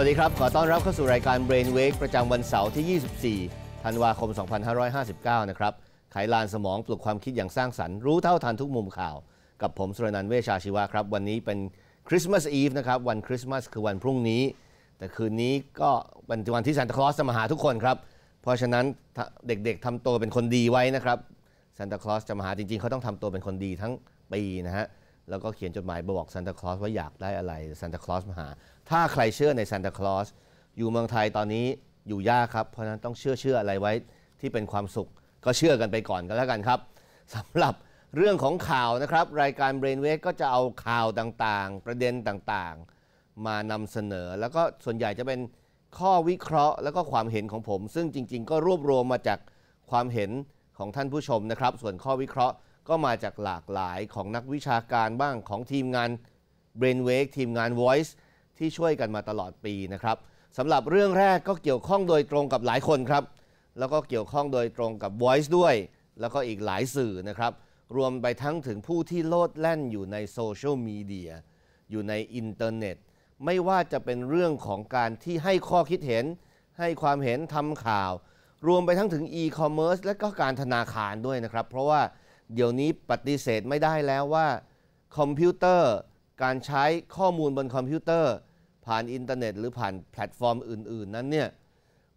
วัสดีครับ ขอต้อนรับเข้าสู่รายการ Brain Wake ประจำวันเสาร์ที่ 24 ธันวาคม 2559 นะครับไขลานสมองปลุกความคิดอย่างสร้างสรรค์รู้เท่าทันทุกมุมข่าวกับผมสุรนันท์เวชาชีวะครับ วันนี้เป็นคริสต์มาสอีฟนะครับ วันคริสต์มาสคือวันพรุ่งนี้ แต่คืนนี้ก็เป็นวันที่ซานตาคลอสจะมาหาทุกคนครับ เพราะฉะนั้นเด็กๆทำตัวเป็นคนดีไว้นะครับซานตาคลอสจะมาหาจริงๆเขาต้องทำตัวเป็นคนดีทั้งปีนะฮะแล้วก็เขียนจดหมายบอกซานตาคลอสว่าอยากได้อะไรซานตาคลอสมาหาถ้าใครเชื่อในซานตาคลอสอยู่เมืองไทยตอนนี้อยู่ยากครับ เพราะนั้นต้องเชื่อเชื่ออะไรไว้ที่เป็นความสุขก็เชื่อกันไปก่อนก็แล้วกันครับสำหรับเรื่องของข่าวนะครับ รายการ Brainwave ก็จะเอาข่าวต่าง ๆ ประเด็นต่าง ๆ มานำเสนอ แล้วก็ส่วนใหญ่จะเป็นข้อวิเคราะห์แล้วก็ความเห็นของผม ซึ่งจริง ๆ ก็รวบรวมมาจากความเห็นของท่านผู้ชมนะครับส่วนข้อวิเคราะห์ก็มาจากหลากหลายของนักวิชาการบ้างของทีมงาน Brainwave ทีมงาน Voice ที่ช่วยกันมาตลอดปีนะครับสำหรับเรื่องแรกก็เกี่ยวข้องโดยตรงกับหลายคนครับ แล้วก็เกี่ยวข้องโดยตรงกับ Voice ด้วย แล้วก็อีกหลายสื่อนะครับ รวมไปทั้งถึงผู้ที่โลดแล่นอยู่ในโซเชียลมีเดียอยู่ในอินเทอร์เน็ตไม่ว่าจะเป็นเรื่องของการที่ให้ข้อคิดเห็นให้ความเห็นทำข่าว รวมไปทั้งถึงอีคอมเมิร์ซและก็การธนาคารด้วยนะครับเพราะว่าเดี๋ยวนี้ปฏิเสธไม่ได้แล้วว่าคอมพิวเตอร์ การใช้ข้อมูลบนคอมพิวเตอร์ผ่านอินเทอร์เน็ตหรือผ่านแพลตฟอร์มอื่นๆ นั้นเนี่ย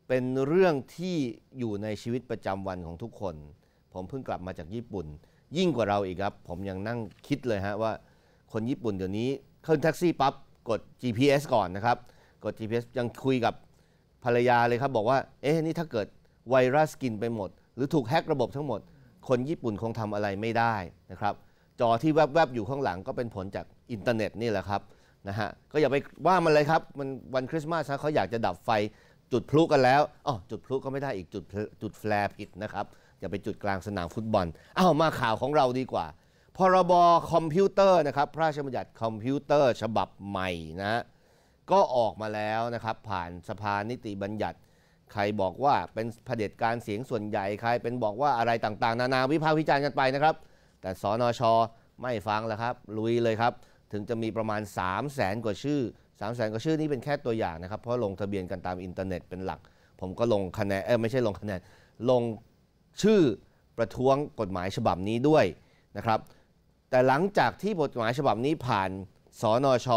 เป็นเรื่องที่อยู่ในชีวิตประจำวันของทุกคน ผมเพิ่งกลับมาจากญี่ปุ่น ยิ่งกว่าเราอีกครับ ผมยังนั่งคิดเลยฮะว่าคนญี่ปุ่นเดี๋ยวนี้ขึ้นแท็กซี่ปั๊บกด GPS ก่อนนะครับ กด GPS ยังคุยกับภรรยาเลยครับ บอกว่าเอ๊ะนี่ถ้าเกิดไวรัสกินไปหมด หรือถูกแฮกระบบทั้งหมดคนญี่ปุ่นคงทำอะไรไม่ได้นะครับ จอที่แวบๆ อยู่ข้างหลังก็เป็นผลจากอินเทอร์เน็ตนี่แหละครับนะฮะก็อย่าไปว่ามันเลยครับ มันวันคริสต์มาสเขาอยากจะดับไฟจุดพลุกันแล้วอ๋อจุดพลุก็ไม่ได้อีกจุดจุดแฟลผิดนะครับอย่าไปจุดกลางสนามฟุตบอลอ้าวมาข่าวของเราดีกว่าพรบคอมพิวเตอร์นะครับ พระราชบัญญัติคอมพิวเตอร์ฉบับใหม่นะก็ออกมาแล้วนะครับผ่านสภานิติบัญญัติใครบอกว่าเป็นเผด็จการเสียงส่วนใหญ่ ใครเป็นบอกว่าอะไรต่างๆ นานาวิพากษ์วิจารณ์กันไปนะครับ แต่สนชไม่ฟังแล้วครับลุยเลยครับถึงจะมีประมาณ 3 0 0แสนกว่าชื่อ 3 0 0แสนกว่าชื่อ นี่เป็นแค่ตัวอย่างนะครับเพราะลงทะเบียนกันตามอินเทอร์เน็ตเป็นหลัก ผมก็ลงคะแนนเออไม่ใช่ลงคะแนนลงชื่อประท้วงกฎหมายฉบับนี้ด้วยนะครับ แต่หลังจากที่กฎหมายฉบับนี้ผ่านสนช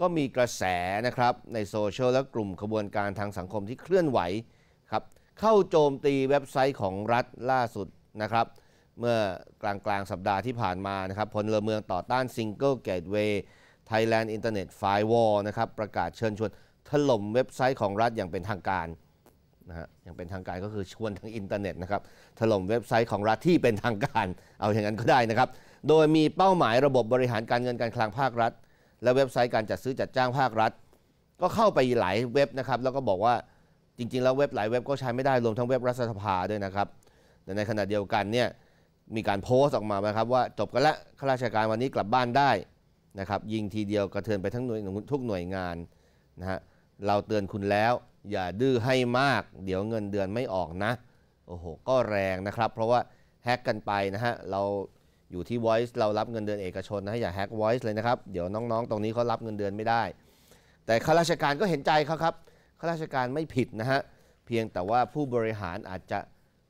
ก็มีกระแสนะครับในโซเชียลและกลุ่มขบวนการทางสังคมที่เคลื่อนไหวครับเข้าโจมตีเว็บไซต์ของรัฐล่าสุดนะครับเมื่อกลางกลางสัปดาห์ที่ผ่านมานะครับพลเรือเมืองต่อต้านซิงเกิลเกตเวย์ t h a แลนด์อินเทอร์เน็ตไฟวอลนะครับประกาศเชิญชวนถล่มเว็บไซต์ของรัฐอย่างเป็นทางการนะฮะอย่างเป็นทางการก็คือชวนทางอินเทอร์เน็ตนะครับถล่มเว็บไซต์ของรัฐที่เป็นทางการ เอาอย่างนั้นก็ได้นะครับ โดยมีเป้าหมายระบบบริหารการเงินการคลังภาครัฐ และเว็บไซต์การจัดซื้อจัดจ้างภาครัฐ ก็เข้าไปหลายเว็บนะครับ แล้วก็บอกว่าจริง ๆ แล้วเว็บหลายเว็บก็ใช้ไม่ได้รวมทั้งเว็บรัฐสภาด้วยนะครับแต่ในขณะเดียวกันเนี่ยมีการโพสต์ออกมาหมครับว่าจบกันละข้าราชการวันนี้กลับบ้านได้นะครับยิงทีเดียวกระเทือนไปทั้งหน่วยทุกหน่วยงานนะฮะเราเตือนคุณแล้ว อย่าดื้อให้มาก เดี๋ยวเงินเดือนไม่ออกนะโอ้โหก็แรงนะครับเพราะว่าแฮกกันไปนะฮะเราอยู่ที่ Voice เรารับเงินเดือนเอกชนนะอย่าแฮก Voice เลยนะครับเดี๋ยวน้องๆ ตรงนี้เขารับเงินเดือนไม่ได้ แต่ข้าราชการก็เห็นใจเขาครับข้าราชการไม่ผิดนะฮะเพียงแต่ว่าผู้บริหารอาจจะ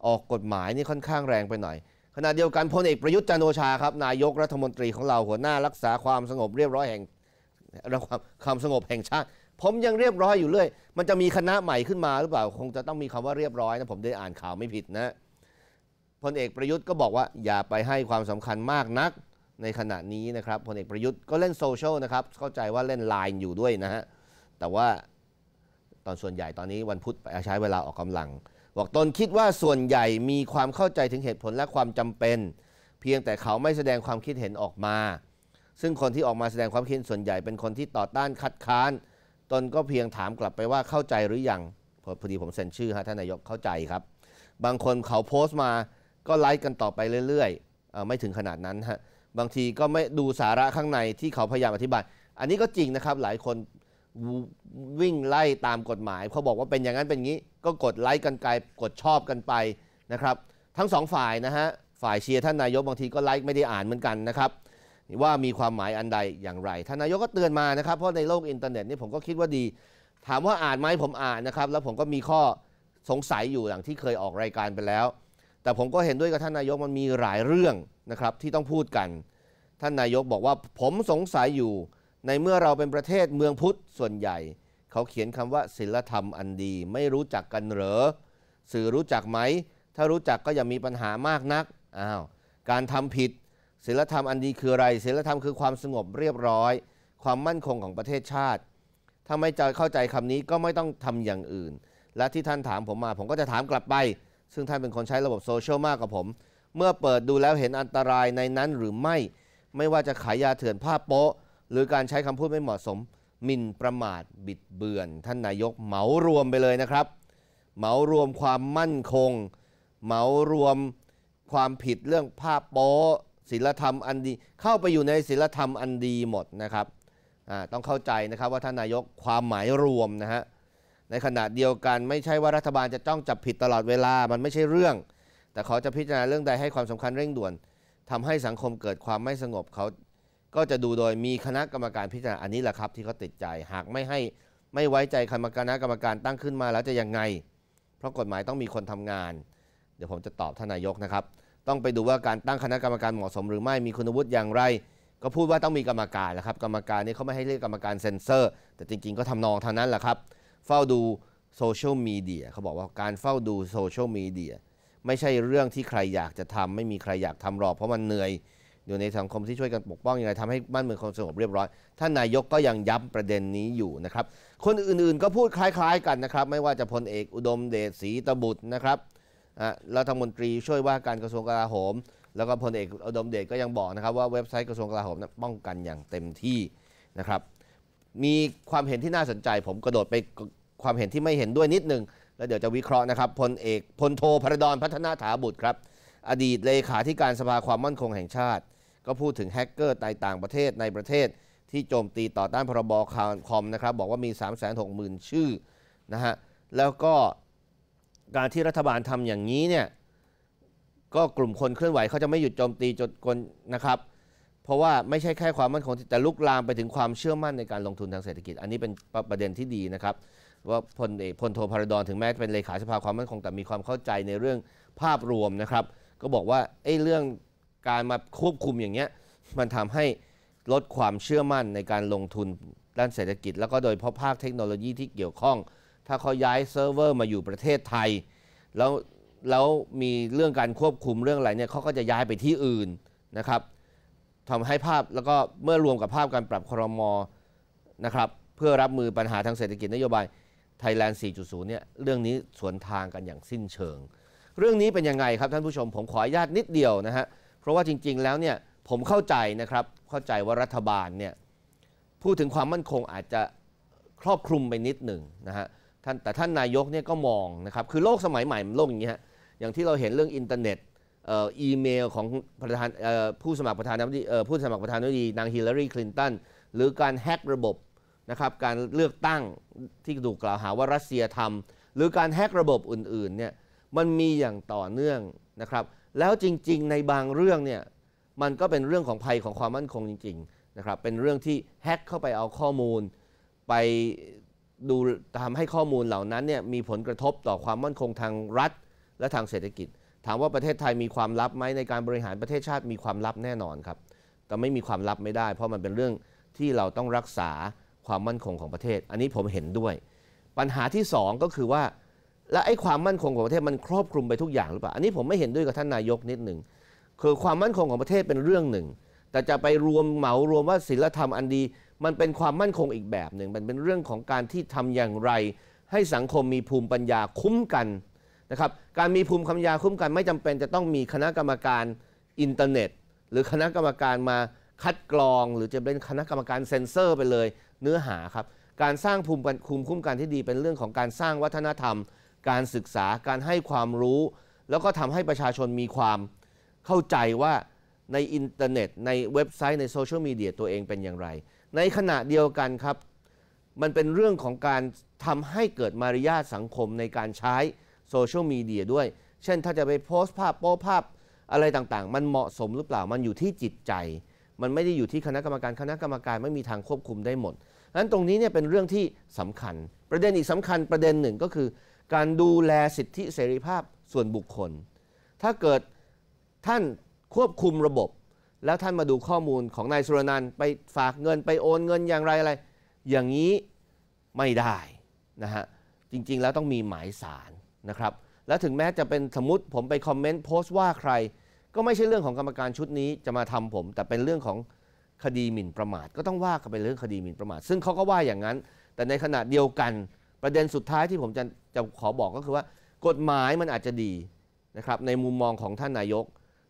ออกกฎหมายนี่ค่อนข้างแรงไปหน่อยขณะเดียวกันพลเอกประยุทธ์จันโอชาครับนายกรัฐมนตรีของเรา หัวหน้ารักษาความสงบเรียบร้อยแห่งความความสงบแห่งชาติ ผมยังเรียบร้อยอยู่เรื่อยมันจะมีคณะใหม่ขึ้นมาหรือเปล่าคงจะต้องมีคำว่าเรียบร้อยนะผมได้อ่านข่าวไม่ผิดนะพลเอกประยุทธ์ก็บอกว่าอย่าไปให้ความสำคัญมากนักในขณะนี้นะครับพลเอกประยุทธ์ก็เล่นโซเชียลนะครับเข้าใจว่าเล่นไลน์อยู่ด้วยนะฮะแต่ว่าตอนส่วนใหญ่ตอนนี้วันพุธไปใช้เวลาออกกำลังบอกตนคิดว่าส่วนใหญ่มีความเข้าใจถึงเหตุผลและความจำเป็น เพียงแต่เขาไม่แสดงความคิดเห็นออกมา ซึ่งคนที่ออกมาแสดงความคิดส่วนใหญ่ เป็นคนที่ต่อต้านคัดค้าน ตนก็เพียงถามกลับไปว่าเข้าใจหรือยังพอดีผมเซ็นชื่อฮะท่านนายกเข้าใจครับ บางคนเขาโพสต์มาก็ไลค์กันต่อไปเรื่อยๆไม่ถึงขนาดนั้นฮะบางทีก็ไม่ดูสาระข้างในที่เขาพยายามอธิบายอันนี้ก็จริงนะครับหลายคนวิ่งไล่ตามกฎหมายเขาบอกว่าเป็นอย่างนั้นเป็นงี้ก็กดไลค์กันไกลกดชอบกันไป นะครับ ทั้งสองฝ่ายนะฮะฝ่ายเชียร์ท่านนายกบางทีก็ไลค์ไม่ได้อ่านเหมือนกันนะครับว่ามีความหมายอันใดอย่างไร ท่านนายกก็เตือนมานะครับเพราะในโลกอินเทอร์เน็ตนี่ผมก็คิดว่าดี ถามว่าอ่านไหมผมอ่านนะครับแล้วผมก็มีข้อสงสัยอยู่อย่างที่เคยออกรายการไปแล้ว แต่ผมก็เห็นด้วยกับท่านนายกมันมีหลายเรื่องนะครับที่ต้องพูดกัน ท่านนายกบอกว่าผมสงสัยอยู่ในเมื่อเราเป็นประเทศเมืองพุทธส่วนใหญ่ เขาเขียนคำว่าศิลธรรมอันดีไม่รู้จักกันเหรอ สื่อรู้จักไหม ถ้ารู้จักก็อย่ามีปัญหามากนักอ้าว การทำผิดศิลธรรมอันดีคืออะไรศิลธรรมคือความสงบเรียบร้อย ความมั่นคงของประเทศชาติ ถ้าไม่จะเข้าใจคำนี้ก็ไม่ต้องทำอย่างอื่น และที่ท่านถามผมมาผมก็จะถามกลับไป ซึ่งท่านเป็นคนใช้ระบบโซเชียลมากกว่าผมเมื่อเปิดดูแล้วเห็นอันตรายในนั้นหรือไม่ไม่ว่าจะขายยาเถื่อนผ้าโป๊ะหรือการใช้คำพูดไม่เหมาะสม มินประมาทบิดเบือน ท่านนายกเหมารวมไปเลยนะครับ เหมารวมความมั่นคง เหมารวม ความผิดเรื่องภาพโป๊ศิลธรรมอันดี เข้าไปอยู่ในศิลธรรมอันดีหมดนะครับต้องเข้าใจนะครับว่าท่านนายกความหมายรวมนะฮะในขณะเดียวกันไม่ใช่ว่ารัฐบาลจะต้องจับผิดตลอดเวลามันไม่ใช่เรื่อง แต่เขาจะพิจารณาเรื่องใดให้ความสำคัญเร่งด่วน ทำให้สังคมเกิดความไม่สงบเขาก็จะดูโดยมีคณะกรรมการพิจารณาอันนี้แหละครับที่เขาติดใจหากไม่ให้ไม่ไว้ใจคณะกรรมการตั้งขึ้นมาแล้วจะยังไง เพราะกฎหมายต้องมีคนทำงาน เดี๋ยวผมจะตอบท่านนายกนะครับต้องไปดูว่าการตั้งคณะกรรมการเหมาะสมหรือไม่มีคุณวุฒิอย่างไร ก็พูดว่าต้องมีกรรมการนะครับกรรมการนี่เขาไม่ให้เรียกกรรมการเซ็นเซอร์ แต่จริงๆก็ทำนองเท่านั้นแหละครับเฝ้าดูโซเชียลมีเดียเขาบอกว่าการเฝ้าดูโซเชียลมีเดียไม่ใช่เรื่องที่ใครอยากจะทำ ไม่มีใครอยากทำหรอกเพราะมันเหนื่อยอยู่ในสังคมที่ช่วยกันปกป้องยังไงทำให้บ้านเมืองความสงบเรียบร้อย ท่านนายกก็ยังย้ำประเด็นนี้อยู่นะครับ คนอื่นๆก็พูดคล้าย ๆกันนะครับไม่ว่าจะพลเอกอุดมเดชศรีตบุตรนะครับรัฐมนตรีช่วยว่าการกระทรวงกลาโหม แล้วก็พลเอกอุดมเดชก็ยังบอกนะครับว่าเว็บไซต์กระทรวงกลาโหมนะป้องกันอย่างเต็มที่นะครับมีความเห็นที่น่าสนใจผมกระโดดไปความเห็นที่ไม่เห็นด้วยนิดนึงแล้วเดี๋ยวจะวิเคราะห์นะครับพลเอกพลโทพระดอนพัฒนาถาบุตรครับอดีตเลขาธิการสภาความมั่นคงแห่งชาติก็พูดถึงแฮกเกอร์ในต่างประเทศในประเทศที่โจมตีต่อต้านพรบคอมนะครับ บอกว่ามี 3 6 0 0 0 0 ชื่อนะฮะแล้วก็การที่รัฐบาลทำอย่างนี้เนี่ย ก็กลุ่มคนเคลื่อนไหวเขาจะไม่หยุดโจมตีจนกนนะครับ เพราะว่าไม่ใช่แค่ความมั่นคงแต่ลุกลามไปถึงความเชื่อมั่นในการลงทุนทางเศรษฐกิจ อันนี้เป็นประเด็นที่ดีนะครับว่าพลเอกพลโทพารดอนถึงแม้จะเป็นเลขาสภาความมั่นคงแต่มีความเข้าใจในเรื่องภาพรวมนะครับก็บอกว่าไอ้เรื่องการมาควบคุมอย่างเงี้ยมันทำให้ลดความเชื่อมั่นในการลงทุนด้านเศรษฐกิจ แล้วก็โดยเพราะภาคเทคโนโลยีที่เกี่ยวข้อง ถ้าเขาย้ายเซิร์ฟเวอร์มาอยู่ประเทศไทย แล้วแล้วมีเรื่องการควบคุมเรื่องอะไรเนี่ยเขาก็จะย้ายไปที่อื่นนะครับทำให้ภาพแล้วก็เมื่อรวมกับภาพการปรับครมนะครับเพื่อรับมือปัญหาทางเศรษฐกิจนโยบายไทยแลนด์4.0เนี่ยเรื่องนี้สวนทางกันอย่างสิ้นเชิง เรื่องนี้เป็นยังไงครับท่านผู้ชมผมขออนุญาตนิดเดียวนะฮะเพราะว่าจริงๆแล้วเนี่ยผมเข้าใจนะครับเข้าใจว่ารัฐบาลเนี่ยพูดถึงความมั่นคงอาจจะครอบคลุมไปนิดหนึ่งนะฮะท่านแต่ท่านนายกเนี่ยก็มองนะครับ คือโลกสมัยใหม่มันโลกอย่างนี้ฮะอย่างที่เราเห็นเรื่องอินเทอร์เน็ต อีเมลของประธานผู้สมัครประธานาธิบดีผู้สมัครประธานาธิบดี นางฮิลลารีคลินตันหรือการแฮกระบบนะครับการเลือกตั้งที่ถูกกล่าวหาว่ารัสเซียทำหรือการแฮกระบบอื่นๆเนี่ยมันมีอย่างต่อเนื่องนะครับแล้วจริง ๆ ในบางเรื่องเนี่ย มันก็เป็นเรื่องของภัยของความมั่นคงจริงๆนะครับเป็นเรื่องที่แฮ็กเข้าไปเอาข้อมูล ไปดูทำให้ข้อมูลเหล่านั้นเนี่ยมีผลกระทบต่อความมั่นคงทางรัฐ และทางเศรษฐกิจ ถามว่าประเทศไทยมีความลับไหมในการบริหารประเทศชาติมีความลับแน่นอนครับ แต่ไม่มีความลับไม่ได้ เพราะมันเป็นเรื่องที่เราต้องรักษาความมั่นคงของประเทศ อันนี้ผมเห็นด้วย ปัญหาที่2ก็คือว่าและไอ้ความมั่นคงของประเทศมันครอบคลุมไปทุกอย่างหรือเปล่า อันนี้ผมไม่เห็นด้วยกับท่านนายกนิดหนึ่งคือความมั่นคงของประเทศเป็นเรื่องหนึ่ง แต่จะไปรวมเหมารวมว่าศีลธรรมอันดี มันเป็นความมั่นคงอีกแบบหนึ่ง มันเป็นเรื่องของการที่ทำอย่างไร ให้สังคมมีภูมิปัญญาคุ้มกัน นะครับ การมีภูมิคัญญาคุ้มกันไม่จำเป็น จะต้องมีคณะกรรมการอินเทอร์เน็ต หรือคณะกรรมการมาคัดกรอง หรือจะเป็นคณะกรรมการเซ็นเซอร์ไปเลย เนื้อหาครับ การสร้างภูมิคุ้มกันที่ดีเป็นเรื่องของการสร้างวัฒนธรรมการศึกษาการให้ความรู้ แล้วก็ทำให้ประชาชนมีความเข้าใจว่าในอินเทอร์เน็ต ในเว็บไซต์ในโซเชียลมีเดียตัวเองเป็นอย่างไร ในขณะเดียวกันครับ มันเป็นเรื่องของการทำให้เกิดมารยาทสังคมในการใช้โซเชียลมีเดียด้วย เช่นถ้าจะไปโพสต์ภาพโป้ภาพอะไรต่าง ๆ มันเหมาะสมหรือเปล่ามันอยู่ที่จิตใจ มันไม่ได้อยู่ที่คณะกรรมการ คณะกรรมการไม่มีทางควบคุมได้หมดนั้นตรงนี้เนี่ยเป็นเรื่องที่สำคัญ ประเด็นอีกสำคัญประเด็นหนึ่งก็คือการดูแลสิทธิเสรีภาพส่วนบุคคล ถ้าเกิดท่านควบคุมระบบ แล้วท่านมาดูข้อมูลของนายสุรนันไปฝากเงินไปโอนเงินอย่างไรอะไร อย่างนี้ไม่ได้นะฮะ จริงๆ แล้วต้องมีหมายสารนะครับ และถึงแม้จะเป็นสมมติผมไปคอมเมนต์ โพสต์ว่าใคร ก็ไม่ใช่เรื่องของกรรมการชุดนี้จะมาทำผม แต่เป็นเรื่องของคดีหมิ่นประมาท ก็ต้องว่ากันเป็นเรื่องคดีหมิ่นประมาท ซึ่งเขาก็ว่าอย่างนั้น แต่ในขณะเดียวกันประเด็นสุดท้ายที่ผมจะจะขอบอกก็คือว่า กฎหมายมันอาจจะดีนะครับในมุมมองของท่านนายก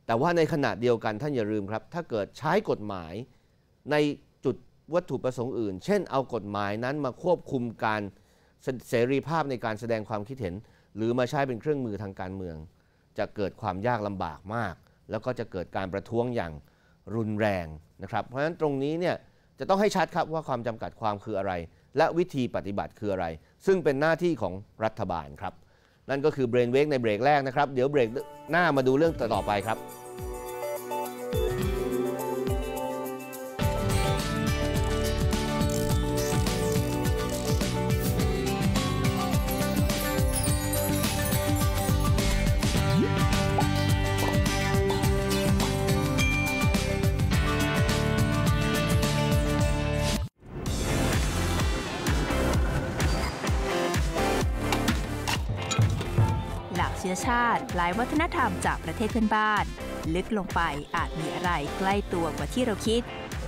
แต่ว่าในขณะเดียวกันท่านอย่าลืมครับถ้าเกิดใช้กฎหมายในจุดวัตถุประสงค์อื่น เช่นเอากฎหมายนั้นมาควบคุมการเสรีภาพในการแสดงความคิดเห็น หรือมาใช้เป็นเครื่องมือทางการเมือง จะเกิดความยากลำบากมาก แล้วก็จะเกิดการประท้วงอย่างรุนแรงนะครับเพราะฉะนั้นตรงนี้เนี่ยจะต้องให้ชัดครับว่าความจำกัดความคืออะไรและวิธีปฏิบัติคืออะไร ซึ่งเป็นหน้าที่ของรัฐบาลครับ นั่นก็คือเบรนเวกในเบรกแรกนะครับ เดี๋ยวเบรกหน้ามาดูเรื่องต่อไปครับาติหลายวัฒนธรรมจากประเทศเพื่อนบ้าน ลึกลงไปอาจมีอะไรใกล้ตัวกว่าที่เราคิด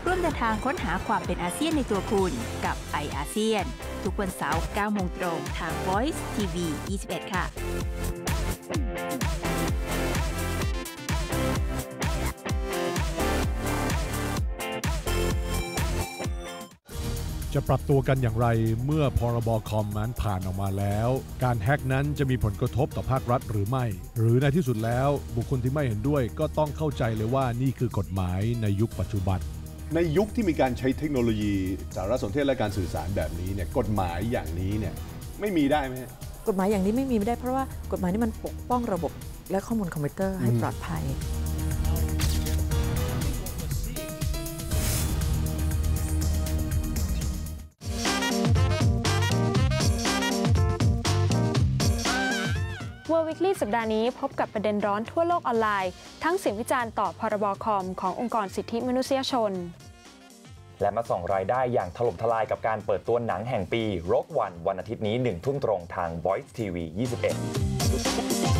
ร่วมเดินทางค้นหาความเป็นอาเซียนในตัวคุณกับไออาเซียน ทุกวันเสาร์9โมงตรงทาง Voice TV 21 ค่ะจะปรับตัวกันอย่างไรเมื่อพรบคอมนั้นผ่านออกมาแล้ว การแฮกนั้นจะมีผลกระทบต่อภาครัฐหรือไม่ หรือในที่สุดแล้ว บุคคลที่ไม่เห็นด้วยก็ต้องเข้าใจเลยว่านี่คือกฎหมายในยุคปัจจุบัน ในยุคที่มีการใช้เทคโนโลยีสารสนเทศและการสื่อสารแบบนี้เนี่ยกฎหมายอย่างนี้เนี่ยไม่มีได้ไหมกฎหมายอย่างนี้ไม่มีไม่ได้เพราะว่า กฎหมายนี้มันปกป้องระบบและข้อมูลคอมพิวเตอร์ให้ปลอดภัย World Weekly สัปดาห์นี้พบกับประเด็นร้อนทั่วโลกออนไลน์ทั้งเสียงวิจารณ์ต่อพรบคอมขององค์กรสิทธิมนุษยชน และมาส่องรายได้อย่างถล่มทลายกับการเปิดตัวหนังแห่งปี โรกวันวันอาทิตย์นี้ 1 ทุ่มตรงทาง Voice TV 21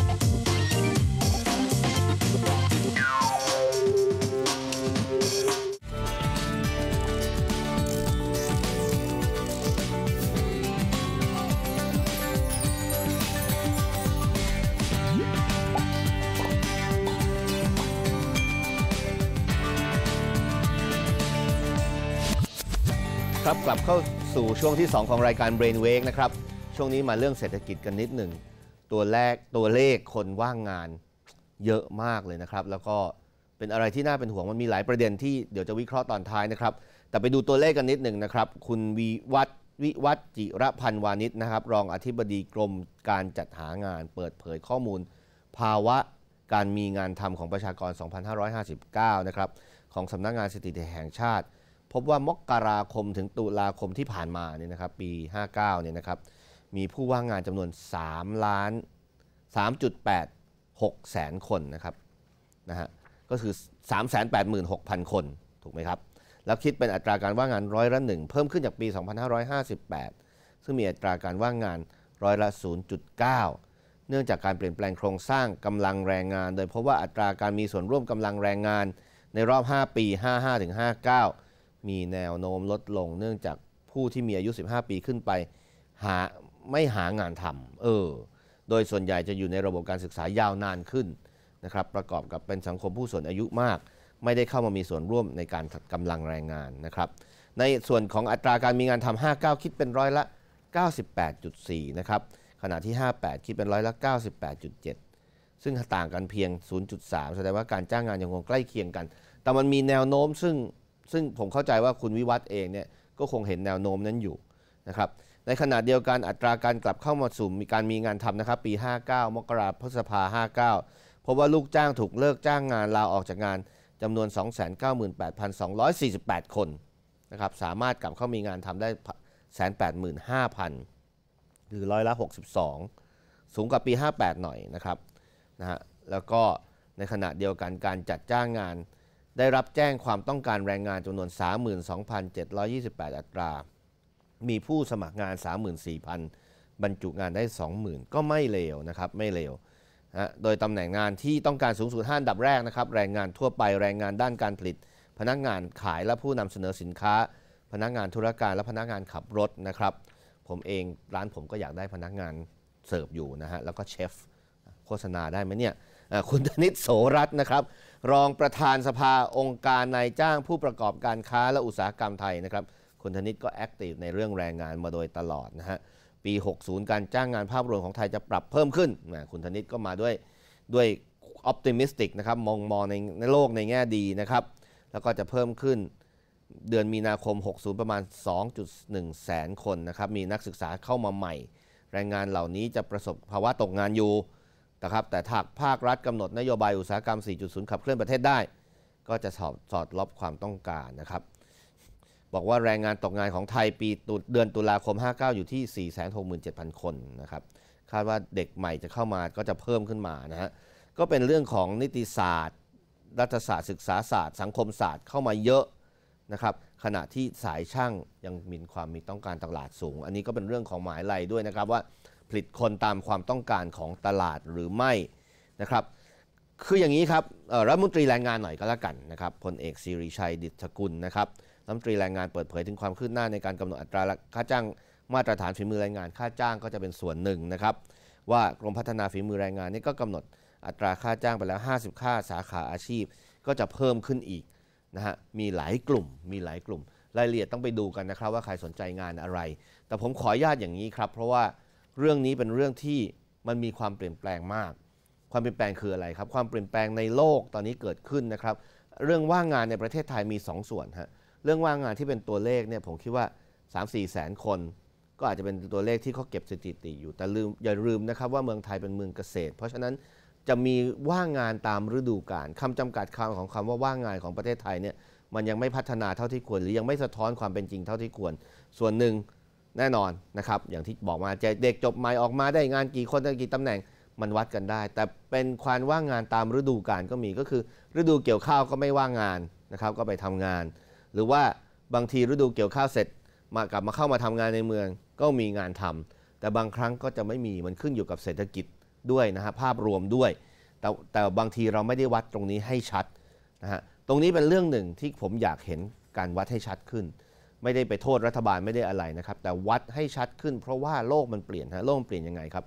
กลับเข้าสู่ช่วงที่ 2 ของรายการ Brain Wake นะครับ ช่วงนี้มาเรื่องเศรษฐกิจกันนิดหนึ่ง ตัวแรกตัวเลขคนว่างงานเยอะมากเลยนะครับ แล้วก็เป็นอะไรที่น่าเป็นห่วง มันมีหลายประเด็นที่เดี๋ยวจะวิเคราะห์ตอนท้ายนะครับ แต่ไปดูตัวเลขกันนิดหนึ่งนะครับ คุณวิวัฒวิวัฒจิรพันวานิชนะครับรองอธิบดีกรมการจัดหางาน เปิดเผยข้อมูล ภาวะการมีงานทำของประชากร 2559 นะครับของสำนักงงานสถิติแห่งชาติพบว่ามกราคมถึงตุลาคมที่ผ่านมาเนี่ยนะครับปี59เนี่ยนะครับมีผู้ว่างงานจำนวน 3 ล้าน 3.86แสนคนนะครับนะฮะก็คือ386,000คนถูกไหมครับแล้วคิดเป็นอัตราการว่างงานร้อยละหนึ่งเพิ่มขึ้นจากปี 2558 ซึ่งมีอัตราการว่างงานร้อยละ 0.9 เนื่องจากการเปลี่ยนแปลงโครงสร้างกำลังแรงงาน โดยพบว่าอัตราการมีส่วนร่วมกำลังแรงงานในรอบ 5 ปี 55-59มีแนวโน้มลดลงเนื่องจากผู้ที่มีอายุ 15 ปีขึ้นไปหาไม่หางานทำเออ โดยส่วนใหญ่จะอยู่ในระบบการศึกษายาวนานขึ้นนะครับ ประกอบกับเป็นสังคมผู้สูงอายุมาก ไม่ได้เข้ามามีส่วนร่วมในการกำลังแรงงานนะครับ ในส่วนของอัตราการมีงานทำ 59 คิดเป็นร้อยละ 98.4 นะครับขณะที่ 58 คิดเป็นร้อยละ 98.7 ซึ่งต่างกันเพียง 0.3 แสดงว่าการจ้างงานยังคงใกล้เคียงกัน แต่มันมีแนวโน้มซึ่งซึ่งผมเข้าใจว่าคุณวิวัฒน์เองเนี่ยก็คงเห็นแนวโน้มนั้นอยู่นะครับ ในขณะเดียวกันอัตราการกลับเข้ามาสู่มีการมีงานทำนะครับปี 59มกราพฤษภา59 เพราะว่าลูกจ้างถูกเลิกจ้างงานลาออกจากงานจำนวน 298,248 คนนะครับสามารถกลับเข้ามีงานทำได้ 185,000 หรือร้อยละ62 สูงกว่าปี 58 หน่อยนะครับนะฮะแล้วก็ในขณะเดียวกันการจัดจ้างงานได้รับแจ้งความต้องการแรงงานจำนวน 32,728 อัตรา มีผู้สมัครงาน 34,000บรรจุงานได้ 20,000 ก็ไม่เลวนะครับไม่เลวนะโดยตำแหน่งงานที่ต้องการสูงสุดห้าดับแรกนะครับ แรงงานทั่วไปแรงงานด้านการผลิต พนักงานขายและผู้นำเสนอสินค้า พนักงานธุรการและพนักงานขับรถนะครับผมเองร้านผมก็อยากได้พนักงานเสิร์ฟอยู่นะฮะแล้วก็เชฟโฆษณาได้ไหมเนี่ยคุณธนิตโสรัตน์นะครับรองประธานสภาองค์การนายจ้างผู้ประกอบการค้าและอุตสาหกรรมไทยนะครับคุณธนิตก็แอคทีฟในเรื่องแรงงานมาโดยตลอดนะฮะปี 60 การจ้างงานภาพรวมของไทยจะปรับเพิ่มขึ้น คุณธนิตก็มาด้วยด้วยออพติมิสติกนะครับมองมองในในโลกในแง่ดีนะครับแล้วก็จะเพิ่มขึ้นเดือนมีนาคม 60 ประมาณ 2.1 แสนคนนะครับมีนักศึกษาเข้ามาใหม่ แรงงานเหล่านี้จะประสบภาวะตกงานอยู่ะครับแต่ถากภาครัฐกำหนดนโยบายอุตสาหกรรม 4.0 ขับเคลื่อนประเทศได้ ก็จะสอบสอดรับความต้องการนะครับ บอกว่าแรงงานตกงานของไทย ปีเดือนตุลาคม 59 อยู่ที่ 467,000 คนนะครับ คาดว่าเด็กใหม่จะเข้ามาก็จะเพิ่มขึ้นมา นะฮะ ก็เป็นเรื่องของนิติศาสตร์ รัฐศาสตร์ ศึกษาศาสตร์ สังคมศาสตร์เข้ามาเยอะนะครับ ขณะที่สายช่างยังมีความมีต้องการตลาดสูง อันนี้ก็เป็นเรื่องของหมายไลด้วยนะครับว่าลิตคนตามความต้องการของตลาดหรือไม่นะครับคืออย่างนี้ครับรัฐมนตรีแรงงานหน่อยก็แล้วกันนะครับพลเอกสิริชัยดิตกุลนะครับรัฐมนตรีแรงงานเปิดเผยถึงความคืบหน้าในการกำหนดอัตราค่าจ้างมาตรฐานฝีมือแรงงานค่าจ้างก็จะเป็นส่วนหนึ่งนะครับว่ากรมพัฒนาฝีมือแรงงานนี่ก็กำหนดอัตราค่าจ้างไปแล้ว50ค่าสาขาอาชีพ ก็จะเพิ่มขึ้นอีกนะฮะมีหลายกลุ่ม มีหลายกลุ่ม รายละเอียดต้องไปดูกันนะครับว่าใครสนใจงานอะไร แต่ผมขออนุญาตอย่างนี้ครับเพราะว่าเรื่องนี้เป็นเรื่องที่มันมีความเปลี่ยนแปลงมาก ความเปลี่ยนแปลงคืออะไรครับ ความเปลี่ยนแปลงในโลกตอนนี้เกิดขึ้นนะครับ เรื่องว่างงานในประเทศไทยมี2สส่วนฮะ เรื่องว่างงานที่เป็นตัวเลขเนี่ยผมคิดว่า 3-4 แสนคน ก็อาจจะเป็นตัวเลขที่เขาเก็บสถิติอยู่ แต่ลืมอย่าลืมนะครับว่าเมืองไทยเป็นเมืองเกษตร เพราะฉะนั้นจะมีว่างงานตามฤดูกาลคำจำกัดคำของคำว่าว่างงานของประเทศไทยเนี่ยมันยังไม่พัฒนาเท่าที่ควร หรือยังไม่สะท้อนความเป็นจริงเท่าที่ควร ส่วนหนึ่งแน่นอนนะครับอย่างที่บอกมาจะเด็กจบใหม่ออกมาได้งานกี่คนได้กี่ตำแหน่งมันวัดกันได้ แต่เป็นความว่างงานตามฤดูกาลก็มีก็คือ ฤดูเกี่ยวข้าวก็ไม่ว่างงานนะครับก็ไปทำงาน หรือว่าบางทีฤดูเกี่ยวข้าวเสร็จ มากลับมาเข้ามาทำงานในเมืองก็มีงานทำ แต่บางครั้งก็จะไม่มีมันขึ้นอยู่กับเศรษฐกิจด้วยนะฮะภาพรวมด้วยแต่แต่บางทีเราไม่ได้วัดตรงนี้ให้ชัดนะฮะตรงนี้เป็นเรื่องหนึ่งที่ผมอยากเห็นการวัดให้ชัดขึ้นไม่ได้ไปโทษรัฐบาลไม่ได้อะไรนะครับ แต่วัดให้ชัดขึ้นเพราะว่าโลกมันเปลี่ยนฮะโลกเปลี่ยนยังไงครับ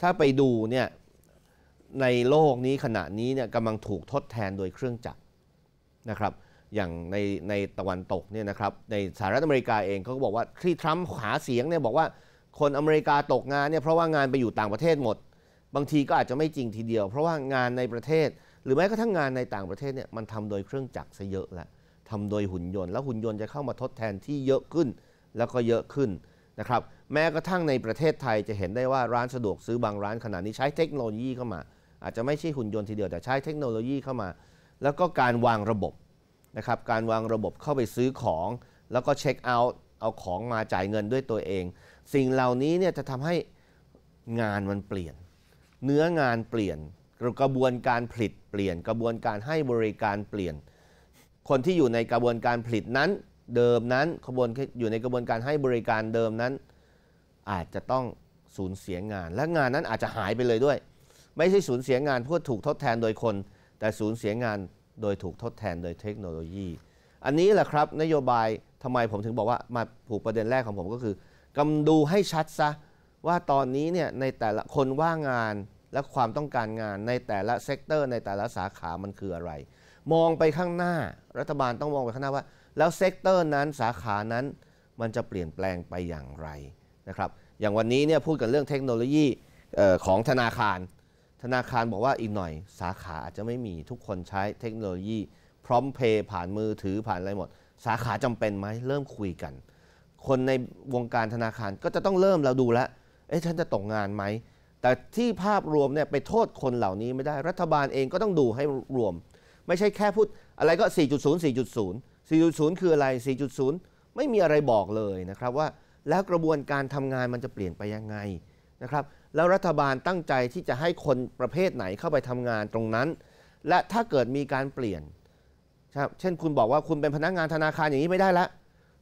ถ้าไปดูเนี่ยในโลกนี้ขณะนี้เนี่ยกำลังถูกทดแทนโดยเครื่องจักรนะครับอย่างในในตะวันตกเนี่ยนะครับ ในสหรัฐอเมริกาเองเขาก็บอกว่าที่ทรัมป์หาเสียงเนี่ยบอกว่าคนอเมริกาตกงานเนี่ยเพราะว่างานไปอยู่ต่างประเทศหมด บางทีก็อาจจะไม่จริงทีเดียว เพราะว่างานในประเทศหรือแม้กระทั่งงานในต่างประเทศเนี่ยมันทำโดยเครื่องจักรซะเยอะแล้วทำโดยหุ่นยนต์แล้วหุ่นยนต์จะเข้ามาทดแทนที่เยอะขึ้นแล้วก็เยอะขึ้นนะครับแม้กระทั่งในประเทศไทยจะเห็นได้ว่าร้านสะดวกซื้อบางร้านขณะนี้ใช้เทคโนโลยีเข้ามาอาจจะไม่ใช่หุ่นยนต์ทีเดียวแต่ใช้เทคโนโลยีเข้ามา แล้วก็การวางระบบนะครับการวางระบบเข้าไปซื้อของ แล้วก็เช็คเอาท์เอาของมาจ่ายเงินด้วยตัวเองสิ่งเหล่านี้เนี่ยจะทำให้งานมันเปลี่ยน เนื้องานเปลี่ยนกระบวนการผลิตเปลี่ยนกระบวนการให้บริการเปลี่ยนคนที่อยู่ในกระบวนการผลิตนั้นเดิมนั้นขบวนอยู่ในกระบวนการให้บริการเดิมนั้น อาจจะต้องสูญเสียงาน และงานนั้นอาจจะหายไปเลยด้วย ไม่ใช่สูญเสียงานเพื่อถูกทดแทนโดยคน แต่สูญเสียงานโดยถูกทดแทนโดยเทคโนโลยี อันนี้แหละครับ นโยบายทำไมผมถึงบอกว่ามาผูกประเด็นแรกของผมก็คือกำดูให้ชัดซะว่าตอนนี้เนี่ยในแต่ละคนว่างงานและความต้องการงานในแต่ละเซกเตอร์ในแต่ละสาขามันคืออะไรมองไปข้างหน้ารัฐบาลต้องมองไปข้างหน้าว่า แล้วเซกเตอร์นั้นสาขานั้นมันจะเปลี่ยนแปลงไปอย่างไรนะครับอย่างวันนี้เนี่ยพูดกันเรื่องเทคโนโลยีของธนาคาร ธนาคารบอกว่าอีกหน่อย สาขาอาจจะไม่มีทุกคนใช้เทคโนโลยี พร้อมเพย์ผ่านมือถือผ่านอะไรหมด สาขาจำเป็นไหมเริ่มคุยกัน คนในวงการธนาคารก็จะต้องเริ่มเราดูแล้วเอ๊ะฉันจะตกงานไหมแต่ที่ภาพรวมเนี่ยไปโทษคนเหล่านี้ไม่ได้ รัฐบาลเองก็ต้องดูให้รวมไม่ใช่แค่พูดอะไรก็ 4.0 4.0 4.0 คืออะไร 4.0 ไม่มีอะไรบอกเลยนะครับว่า แล้วกระบวนการทำงานมันจะเปลี่ยนไปยังไงนะครับ แล้วรัฐบาลตั้งใจที่จะให้คนประเภทไหนเข้าไปทำงานตรงนั้น และถ้าเกิดมีการเปลี่ยนครับเช่นคุณบอกว่าคุณเป็นพนักงานธนาคารอย่างนี้ไม่ได้ละ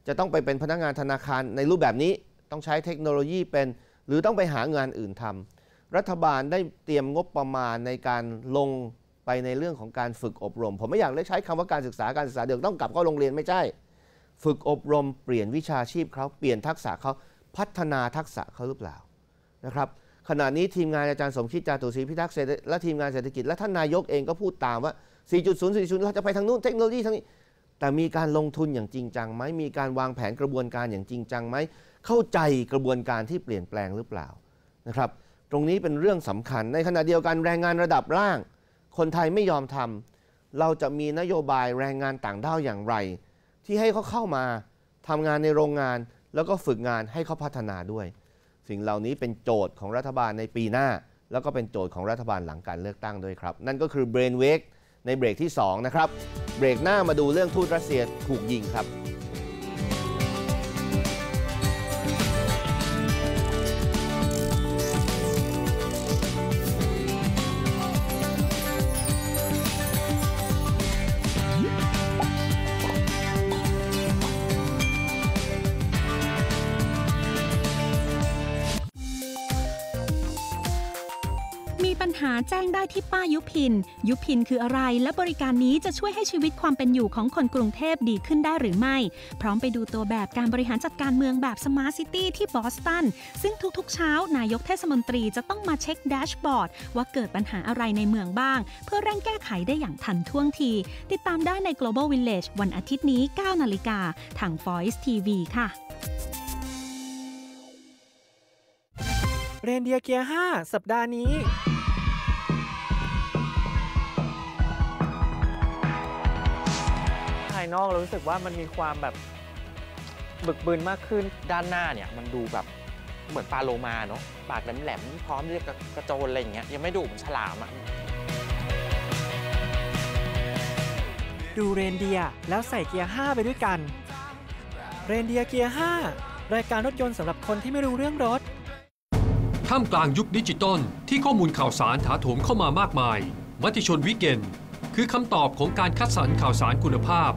จะต้องไปเป็นพนักงานธนาคารในรูปแบบนี้ต้องใช้เทคโนโลยีเป็นหรือต้องไปหางานอื่นทำรัฐบาลได้เตรียมงบประมาณในการลงไปในเรื่องของการฝึกอบรม ผมไม่อยากเลือกใช้คำว่าการศึกษาการศึกษาเด็กต้องกลับเข้าโรงเรียนไม่ใช่ ฝึกอบรมเปลี่ยนวิชาชีพเขาเปลี่ยนทักษะเขาพัฒนาทักษะเขาหรือเปล่านะครับขณะนี้ทีมงานอาจารย์สมคิดจาตุศรีพิทักษ์และทีมงานเศรษฐกิจและท่านนายกเองก็พูดตามว่า 4.0 4.0เราจะไปทางนู้นเทคโนโลยีทางนี้แต่มีการลงทุนอย่างจริงจังไหมมีการวางแผนกระบวนการอย่างจริงจังไหมเข้าใจกระบวนการที่เปลี่ยนแปลงหรือเปล่านะครับตรงนี้เป็นเรื่องสำคัญในขณะเดียวกันแรงงานระดับล่างคนไทยไม่ยอมทำ เราจะมีนโยบายแรงงานต่างด้าวอย่างไร ที่ให้เขาเข้ามาทำงานในโรงงานแล้วก็ฝึกงานให้เขาพัฒนาด้วย สิ่งเหล่านี้เป็นโจทย์ของรัฐบาลในปีหน้า แล้วก็เป็นโจทย์ของรัฐบาลหลังการเลือกตั้งด้วยครับ นั่นก็คือ Brainwake ในเบรกที่2นะครับ เบรกหน้ามาดูเรื่องทูตรัสเซียถูกยิงครับแจ้งได้ที่ป้ายุพิน ยุพินคืออะไร และบริการนี้จะช่วยให้ชีวิตความเป็นอยู่ของคนกรุงเทพดีขึ้นได้หรือไม่ พร้อมไปดูตัวแบบการบริหารจัดการเมืองแบบสมาร์ทซิตี้ที่บอสตัน ซึ่งทุกๆเช้านายกเทศมนตรีจะต้องมาเช็คแดชบอร์ด ว่าเกิดปัญหาอะไรในเมืองบ้าง เพื่อเร่งแก้ไขได้อย่างทันท่วงที ติดตามได้ใน Global Village วันอาทิตย์นี้9นาฬิกาทาง Voice TV ค่ะ เรนเดียเกียร์5สัปดาห์นี้นอกเรารู้สึกว่ามันมีความแบบบึกบืนมากขึ้นด้านหน้าเนี่ยมันดูแบบ เหมือนปลาโลมาเนาะปากแหลมๆพร้อมที่จะกระโจนอะไรอย่างเงี้ยยังไม่ดุเหมือนฉลามอะดูเรนเดียแล้วใส่เกียร์ 5 ไปด้วยกันเรนเดียเกียร์5รายการรถยนต์สำหรับคนที่ไม่รู้เรื่องรถ ท่ามกลางยุคดิจิตอลที่ข้อมูลข่าวสารถาโถมเข้ามามากมายมติชนวิกเกนคือคำตอบของการคัดสรรข่าวสารคุณภาพ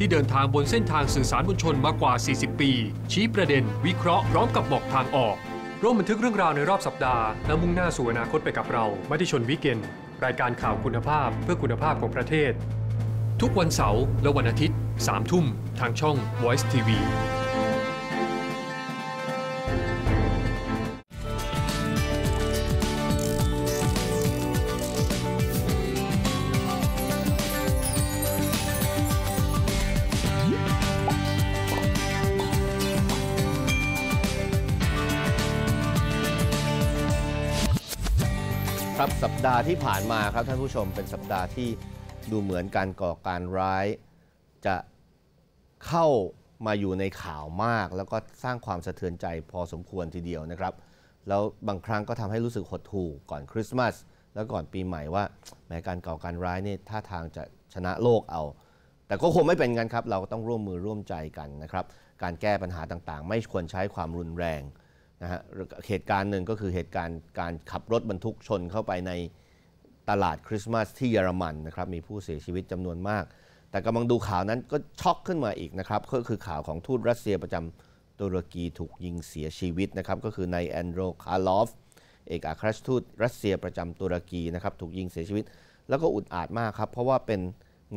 ที่เดินทางบนเส้นทางสื่อสารมวลชนมากว่า 40 ปี ชี้ประเด็นวิเคราะห์พร้อมกับบอกทางออก ร่วมบันทึกเรื่องราวในรอบสัปดาห์และมุ่งหน้าสู่อนาคตไปกับเรามติชนวิกเกน รายการข่าวคุณภาพเพื่อคุณภาพของประเทศ ทุกวันเสาร์และวันอาทิตย์3ทุ่ม ทางช่อง Voice TV ดาห์ที่ผ่านมาครับท่านผู้ชมเป็นสัปดาห์ที่ดูเหมือนการก่อการร้าย จะเข้ามาอยู่ในข่าวมาก แล้วก็สร้างความสะเทือนใจพอสมควรทีเดียวนะครับแล้วบางครั้งก็ทำให้รู้สึกหดหู่ก่อนคริสต์มาส แล้วก่อนปีใหม่ว่า แม้การก่อการร้ายนี่ท่าทางจะชนะโลกเอา แต่ก็คงไม่เป็นงั้นครับเราต้องร่วมมือร่วมใจกันนะครับการแก้ปัญหาต่างๆไม่ควรใช้ความรุนแรงนะฮะเหตุการณ์หนึ่งก็คือเหตุการณ์การขับรถบรรทุกชนเข้าไปในตลาดคริสต์มาส ที่เยอรมันนะครับ มีผู้เสียชีวิตจำนวนมาก แต่กำลังดูข่าวนั้นก็ช็อกขึ้นมาอีกนะครับ ก็คือข่าวของทูตรัสเซียประจำตุรกี ถูกยิงเสียชีวิตนะครับ ก็คือนายแอนโดรคาลอฟเอกอัครราชทูตรัสเซียประจำตุรกีนะครับ ถูกยิงเสียชีวิต แล้วก็อุดอาจมากครับเพราะว่าเป็น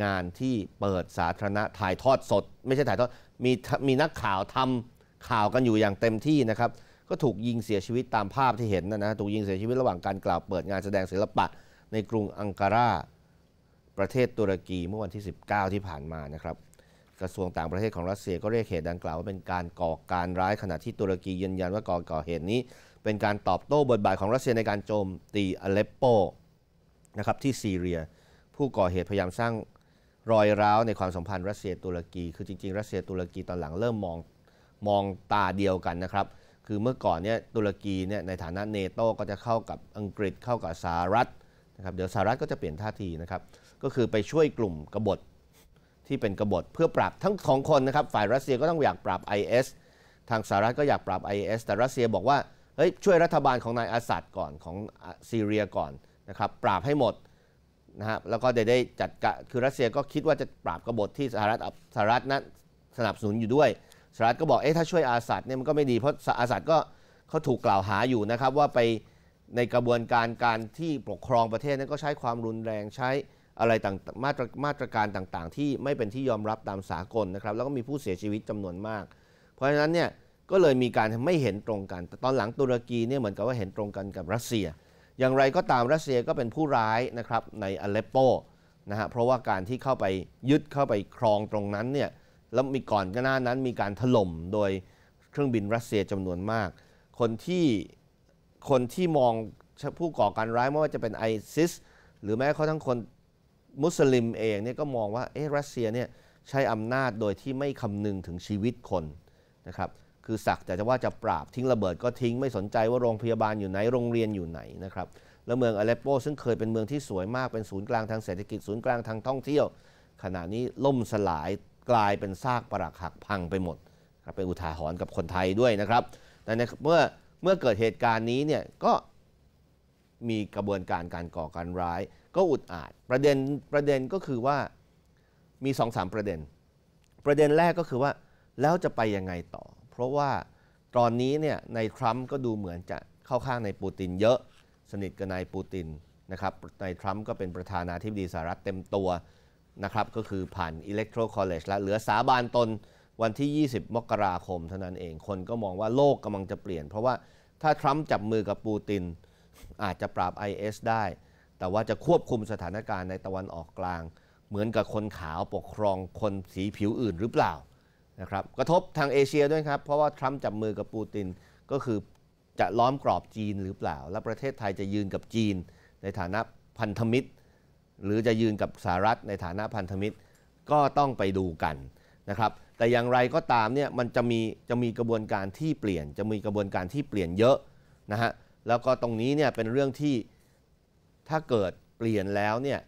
งานที่เปิดสาธารณะถ่ายทอดสด ไม่ใช่ถ่ายทอดมีมีนักข่าวทำข่าวกันอยู่อย่างเต็มที่นะครับก็ถูกยิงเสียชีวิตตามภาพที่เห็นนะนะ ถูกยิงเสียชีวิตระหว่างการกล่าวเปิดงานแสดงศิลปะในกรุงอังการาประเทศตุรกีเมื่อวันที่ 19 ที่ผ่านมานะครับ กระทรวงต่างประเทศของรัสเซียก็เรียกเหตุดังกล่าวว่าเป็นการก่อการร้ายขณะที่ตุรกียืนยันว่าก่อก่อเหตุนี้เป็นการตอบโต้บทบาทของรัสเซียในการโจมตีอเลปโปนะครับที่ซีเรียผู้ก่อเหตุพยายามสร้างรอยร้าวในความสัมพันธ์รัสเซียตุรกี คือจริงๆรัสเซียตุรกีตอนหลังเริ่มมองมองตาเดียวกันนะครับคือเมื่อก่อนเนี่ยตุรกีเนี่ยในฐานะเนโตก็จะเข้ากับอังกฤษเข้ากับสหรัฐนะครับเดี๋ยวสหรัฐก็จะเปลี่ยนท่าทีนะครับ ก็คือไปช่วยกลุ่มกบฏที่เป็นกบฏเพื่อปราบทั้งสองคนนะครับฝ่ายรัสเซียก็ต้องอยากปราบ IS ทางสหรัฐก็อยากปราบ IS แต่รัสเซียบอกว่าเฮ้ยช่วยรัฐบาลของนายอาสัดก่อนของซีเรียก่อนนะครับปราบให้หมดนะฮะแล้วก็ได้ได้จัดคือรัสเซียก็คิดว่าจะปราบกบฏที่สหรัฐสหรัฐนั้นสนับสนุนอยู่ด้วยสหรัฐก็บอกเอ๊ะถ้าช่วยอาสัตเนี่ยมันก็ไม่ดีเพราะอาสัตก็เขาถูกกล่าวหาอยู่นะครับว่าไปในกระบวนการการที่ปกครองประเทศนั้นก็ใช้ความรุนแรงใช้อะไรต่างมาตรมาตรการต่างๆ ที่ไม่เป็นที่ยอมรับตามสากลนะครับแล้วก็มีผู้เสียชีวิตจำนวนมาก เพราะฉะนั้นเนี่ยก็เลยมีการไม่เห็นตรงกันแต่ตอนหลังตุรกีเนี่ยเหมือนกับว่าเห็นตรงกันกับรัสเซีย อย่างไรก็ตามรัสเซียก็เป็นผู้ร้ายนะครับในอเลปโปนะฮะเพราะว่าการที่เข้าไปยึดเข้าไปครองตรงนั้นเนี่ยแล้วมีก่อนก็น่านั้นมีการถล่ม โดยเครื่องบินรัสเซียจำนวนมาก คนที่ คนที่มองผู้ก่อการร้ายไม่ว่าจะเป็นไอซิสหรือแม้เขาทั้งคนมุสลิมเองเนี่ยก็มองว่าเออรัสเซียเนี่ยใช้อำนาจโดยที่ไม่คำนึงถึงชีวิตคนนะครับคือสักแต่จะว่าจะปราบ ทิ้งระเบิดก็ทิ้งไม่สนใจว่าโรงพยาบาลอยู่ไหน โรงเรียนอยู่ไหนนะครับแล้วเมืองอเลปโป ซึ่งเคยเป็นเมืองที่สวยมากเป็นศูนย์กลางทางเศรษฐกิจ ศูนย์กลางทางท่องเที่ยวขณะนี้ล่มสลายกลายเป็นซากปรักหักพังไปหมดครับเป็นอุทาหรณ์กับคนไทยด้วยนะครับ แต่เมื่อเมื่อเกิดเหตุการณ์นี้เนี่ยก็มีกระบวนการการก่อการร้ายก็อุดอาจประเด็นประเด็นก็คือว่ามีสองสามประเด็น ประเด็นแรกก็คือว่าแล้วจะไปยังไงต่อ เพราะว่าตอนนี้เนี่ยในทรัมป์ก็ดูเหมือนจะเข้าข้างในปูตินเยอะ สนิทกับนายปูตินนะครับนายทรัมป์ก็เป็นประธานาธิบดีสหรัฐเต็มตัวนะครับก็คือผ่าน Electro College แล้วเหลือสาบานตนวันที่ 20 มกราคม เท่านั้นเองคนก็มองว่าโลกกำลังจะเปลี่ยน เพราะว่าถ้าทรัมป์จับมือกับปูติน อาจจะปราบ IS ได้ แต่ว่าจะควบคุมสถานการณ์ในตะวันออกกลาง เหมือนกับคนขาวปกครองคนสีผิวอื่นหรือเปล่านะครับกระทบทางเอเชียด้วยครับ เพราะว่าทรัมป์จับมือกับปูตินก็คือจะล้อมกรอบจีนหรือเปล่า และประเทศไทยจะยืนกับจีน ในฐานะพันธมิตรหรือจะยืนกับสหรัฐในฐานะพันธมิตรก็ต้องไปดูกันนะครับ แต่อย่างไรก็ตามเนี่ยมันจะมีจะมีกระบวนการที่เปลี่ยน จะมีกระบวนการที่เปลี่ยนเยอะนะฮะแล้วก็ตรงนี้เนี่ยเป็นเรื่องที่ถ้าเกิดเปลี่ยนแล้วเนี่ย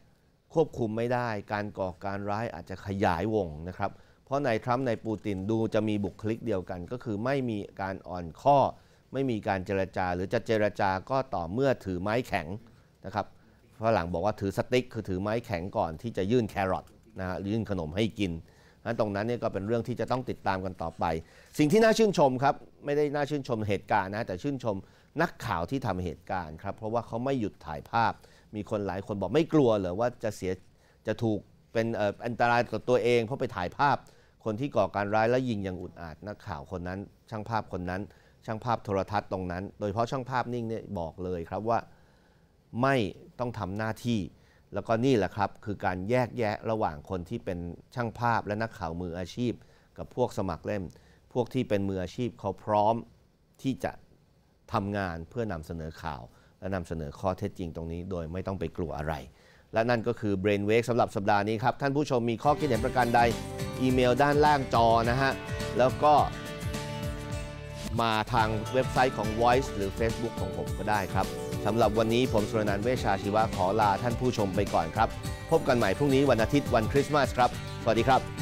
ควบคุมไม่ได้ การก่อการร้ายอาจจะขยายวงนะครับ เพราะนายทรัมป์นายปูตินดูจะมีบุคลิกเดียวกันก็คือไม่มีการอ่อนข้อ ไม่มีการเจรจา หรือจะเจรจาก็ต่อเมื่อถือไม้แข็งนะครับฝรั่งบอกว่าถือสติ๊กคือถือไม้แข็งก่อนที่จะยื่นแครอทนะฮะยื่นขนมให้กินนั้นตรงนั้นเนี่ยก็เป็นเรื่องที่จะต้องติดตามกันต่อไป สิ่งที่น่าชื่นชมครับ ไม่ได้น่าชื่นชมเหตุการณ์นะแต่ชื่นชมนักข่าวที่ทำเหตุการณ์ครับเพราะว่าเขาไม่หยุดถ่ายภาพ มีคนหลายคนบอกไม่กลัวเหรอว่าจะเสียจะถูกเป็นอันตรายต่อตัวเองเพราะไปถ่ายภาพ คนที่ก่อการร้ายและยิงอย่างอุดอาจนักข่าวคนนั้น ช่างภาพคนนั้น ช่างภาพโทรทัศน์ตรงนั้น โดยเฉพาะช่างภาพนิ่งเนี่ยบอกเลยครับว่าไม่ต้องทำหน้าที่ แล้วก็นี่แหละครับคือการแยกแยะระหว่างคนที่เป็นช่างภาพและนักข่าวมืออาชีพ กับพวกสมัครเล่น พวกที่เป็นมืออาชีพเขาพร้อมที่จะทำงานเพื่อนำเสนอข่าว และนำเสนอข้อเท็จจริงตรงนี้โดยไม่ต้องไปกลัวอะไร และนั่นก็คือ Brain Wake สำหรับสัปดาห์นี้ครับ ท่านผู้ชมมีข้อคิดเห็นประการใดอีเมลด้านล่างจอนะฮะแล้วก็ มาทางเว็บไซต์ของ Voice หรือ Facebook ของผมก็ได้ครับสำหรับวันนี้ผมสุรนันท์เวชาชีวะขอลาท่านผู้ชมไปก่อนครับ พบกันใหม่พรุ่งนี้วันอาทิตย์วันคริสต์มาสครับ สวัสดีครับ